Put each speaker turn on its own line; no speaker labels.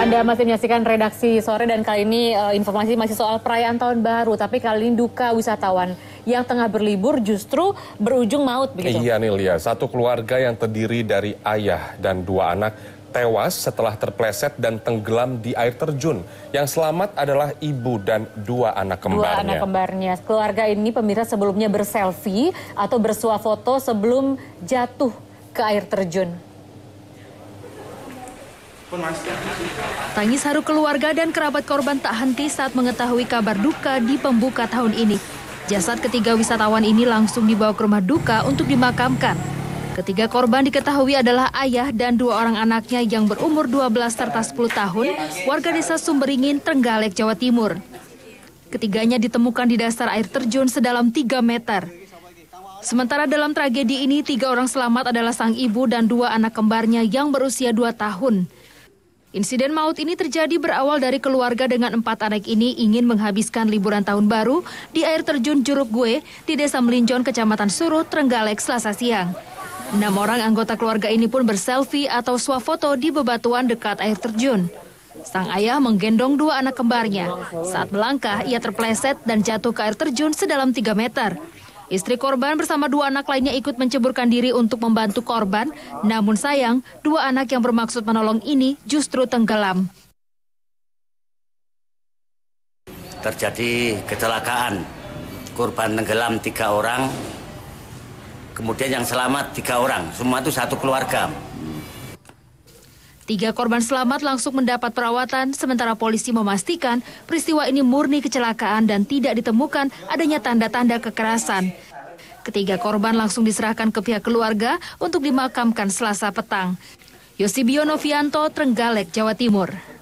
Anda masih menyaksikan redaksi sore dan kali ini uh, informasi masih soal perayaan tahun baru, tapi kali ini duka wisatawan yang tengah berlibur justru berujung maut begitu. Iya
Nilia, satu keluarga yang terdiri dari ayah dan dua anak tewas setelah terpleset dan tenggelam di air terjun. Yang selamat adalah ibu dan dua anak kembarnya. Dua anak
kembarnya. Keluarga ini pemirsa sebelumnya berselfie atau bersuah
foto sebelum jatuh ke air terjun. Tangis haru keluarga dan kerabat korban tak henti saat mengetahui kabar duka di pembuka tahun ini. Jasad ketiga wisatawan ini langsung dibawa ke rumah duka untuk dimakamkan. Ketiga korban diketahui adalah ayah dan dua orang anaknya yang berumur 12 serta 10 tahun, warga desa Sumberingin, Trenggalek, Jawa Timur. Ketiganya ditemukan di dasar air terjun sedalam 3 meter. Sementara dalam tragedi ini, tiga orang selamat adalah sang ibu dan dua anak kembarnya yang berusia 2 tahun. Insiden maut ini terjadi berawal dari keluarga dengan empat anak ini ingin menghabiskan liburan tahun baru di air terjun Juruk Gue di Desa Melinjon, Kecamatan Suruh, Trenggalek, Selasa siang. Enam orang anggota keluarga ini pun berselfie atau swafoto di bebatuan dekat air terjun. Sang ayah menggendong dua anak kembarnya. Saat melangkah, ia terpleset dan jatuh ke air terjun sedalam tiga meter. Istri korban bersama dua anak lainnya ikut menceburkan diri untuk membantu korban, namun sayang, dua anak yang bermaksud menolong ini justru tenggelam.
Terjadi kecelakaan, korban tenggelam tiga orang, kemudian yang selamat tiga orang, semua itu satu keluarga.
Tiga korban selamat langsung mendapat perawatan, sementara polisi memastikan peristiwa ini murni kecelakaan dan tidak ditemukan adanya tanda-tanda kekerasan. Ketiga korban langsung diserahkan ke pihak keluarga untuk dimakamkan selasa petang. Yosibio Novianto, Trenggalek, Jawa Timur.